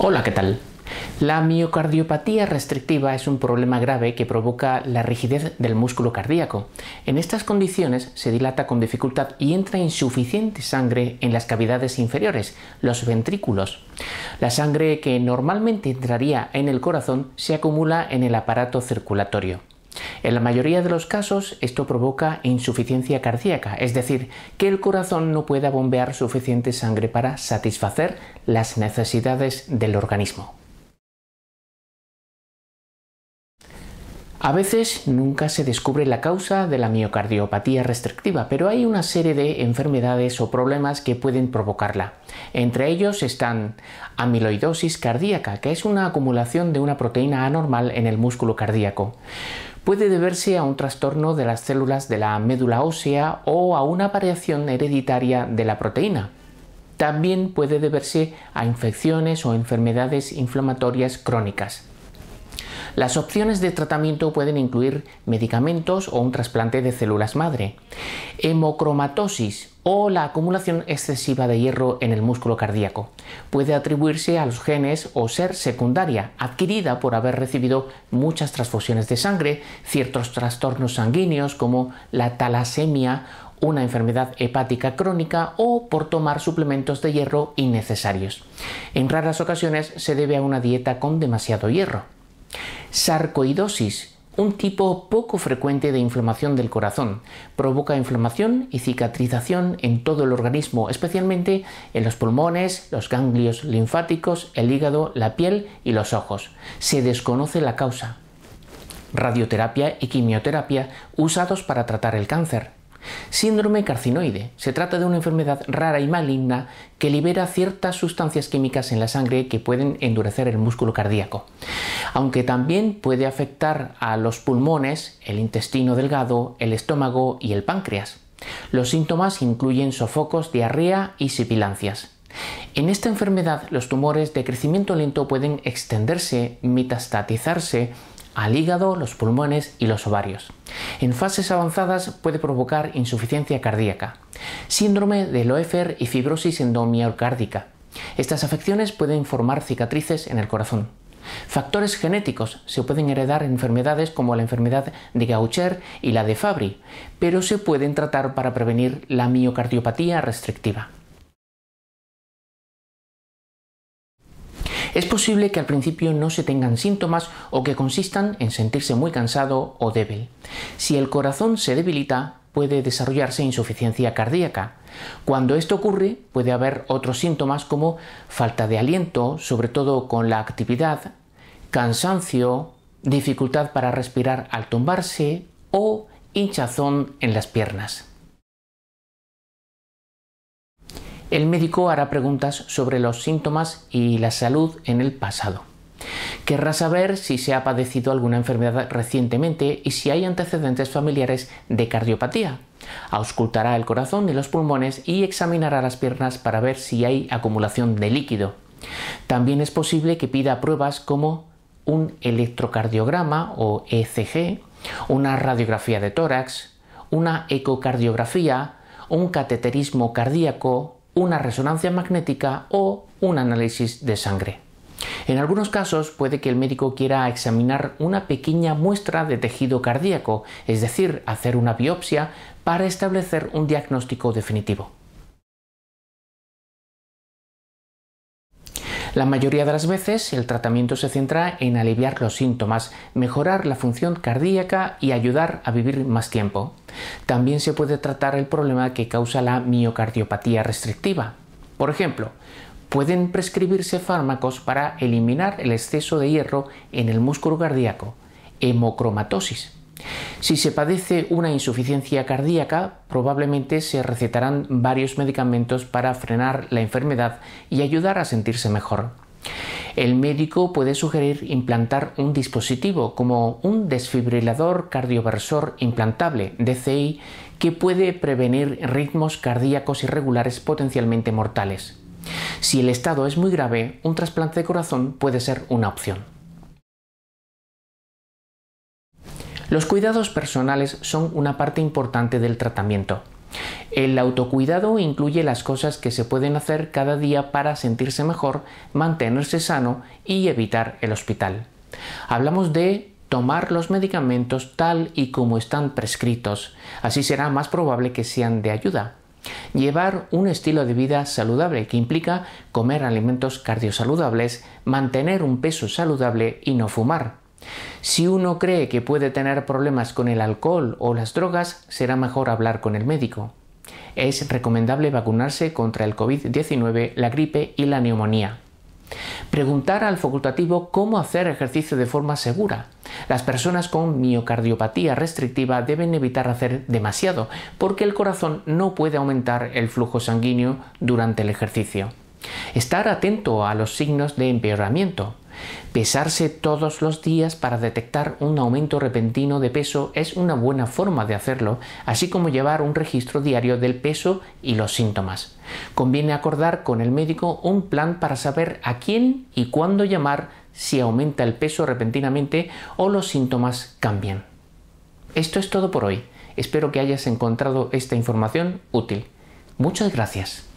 Hola, ¿qué tal? La miocardiopatía restrictiva es un problema grave que provoca la rigidez del músculo cardíaco. En estas condiciones se dilata con dificultad y entra insuficiente sangre en las cavidades inferiores, los ventrículos. La sangre que normalmente entraría en el corazón se acumula en el aparato circulatorio. En la mayoría de los casos esto provoca insuficiencia cardíaca, es decir, que el corazón no pueda bombear suficiente sangre para satisfacer las necesidades del organismo. A veces nunca se descubre la causa de la miocardiopatía restrictiva, pero hay una serie de enfermedades o problemas que pueden provocarla. Entre ellos están amiloidosis cardíaca, que es una acumulación de una proteína anormal en el músculo cardíaco, puede deberse a un trastorno de las células de la médula ósea o a una variación hereditaria de la proteína. También puede deberse a infecciones o enfermedades inflamatorias crónicas. Las opciones de tratamiento pueden incluir medicamentos o un trasplante de células madre, hemocromatosis o la acumulación excesiva de hierro en el músculo cardíaco. Puede atribuirse a los genes o ser secundaria, adquirida por haber recibido muchas transfusiones de sangre, ciertos trastornos sanguíneos como la talasemia una enfermedad hepática crónica o por tomar suplementos de hierro innecesarios. En raras ocasiones se debe a una dieta con demasiado hierro. Sarcoidosis, un tipo poco frecuente de inflamación del corazón. Provoca inflamación y cicatrización en todo el organismo, especialmente en los pulmones, los ganglios linfáticos, el hígado, la piel y los ojos. Se desconoce la causa. Radioterapia y quimioterapia usados para tratar el cáncer. Síndrome carcinoide. Se trata de una enfermedad rara y maligna que libera ciertas sustancias químicas en la sangre que pueden endurecer el músculo cardíaco. Aunque también puede afectar a los pulmones, el intestino delgado, el estómago y el páncreas. Los síntomas incluyen sofocos, diarrea y sibilancias. En esta enfermedad los tumores de crecimiento lento pueden extenderse, metastatizarse al hígado, los pulmones y los ovarios. En fases avanzadas puede provocar insuficiencia cardíaca, síndrome de Loeffer y fibrosis endomiocárdica. Estas afecciones pueden formar cicatrices en el corazón. Factores genéticos. Se pueden heredar enfermedades como la enfermedad de Gaucher y la de Fabry, pero se pueden tratar para prevenir la miocardiopatía restrictiva. Es posible que al principio no se tengan síntomas o que consistan en sentirse muy cansado o débil. Si el corazón se debilita, puede desarrollarse insuficiencia cardíaca. Cuando esto ocurre, puede haber otros síntomas como falta de aliento, sobre todo con la actividad, cansancio, dificultad para respirar al tumbarse o hinchazón en las piernas. el médico hará preguntas sobre los síntomas y la salud en el pasado. Querrá saber si se ha padecido alguna enfermedad recientemente y si hay antecedentes familiares de cardiopatía. Auscultará el corazón y los pulmones y examinará las piernas para ver si hay acumulación de líquido. También es posible que pida pruebas como un electrocardiograma o ECG, una radiografía de tórax, una ecocardiografía, un cateterismo cardíaco una resonancia magnética o un análisis de sangre. En algunos casos puede que el médico quiera examinar una pequeña muestra de tejido cardíaco, es decir, hacer una biopsia para establecer un diagnóstico definitivo. La mayoría de las veces el tratamiento se centra en aliviar los síntomas, mejorar la función cardíaca y ayudar a vivir más tiempo. También se puede tratar el problema que causa la miocardiopatía restrictiva. Por ejemplo, pueden prescribirse fármacos para eliminar el exceso de hierro en el músculo cardíaco, hemocromatosis, si se padece una insuficiencia cardíaca, probablemente se recetarán varios medicamentos para frenar la enfermedad y ayudar a sentirse mejor. El médico puede sugerir implantar un dispositivo como un desfibrilador cardioversor implantable, DCI, que puede prevenir ritmos cardíacos irregulares potencialmente mortales. Si el estado es muy grave, un trasplante de corazón puede ser una opción. Los cuidados personales son una parte importante del tratamiento. El autocuidado incluye las cosas que se pueden hacer cada día para sentirse mejor, mantenerse sano y evitar el hospital. Hablamos de tomar los medicamentos tal y como están prescritos, así será más probable que sean de ayuda. Llevar un estilo de vida saludable que implica comer alimentos cardiosaludables, mantener un peso saludable y no fumar. Si uno cree que puede tener problemas con el alcohol o las drogas, será mejor hablar con el médico. Es recomendable vacunarse contra el COVID-19, la gripe y la neumonía. Preguntar al facultativo cómo hacer ejercicio de forma segura. Las personas con miocardiopatía restrictiva deben evitar hacer demasiado, porque el corazón no puede aumentar el flujo sanguíneo durante el ejercicio. Estar atento a los signos de empeoramiento. Pesarse todos los días para detectar un aumento repentino de peso es una buena forma de hacerlo, así como llevar un registro diario del peso y los síntomas. Conviene acordar con el médico un plan para saber a quién y cuándo llamar si aumenta el peso repentinamente o los síntomas cambian. Esto es todo por hoy. Espero que hayas encontrado esta información útil. Muchas gracias.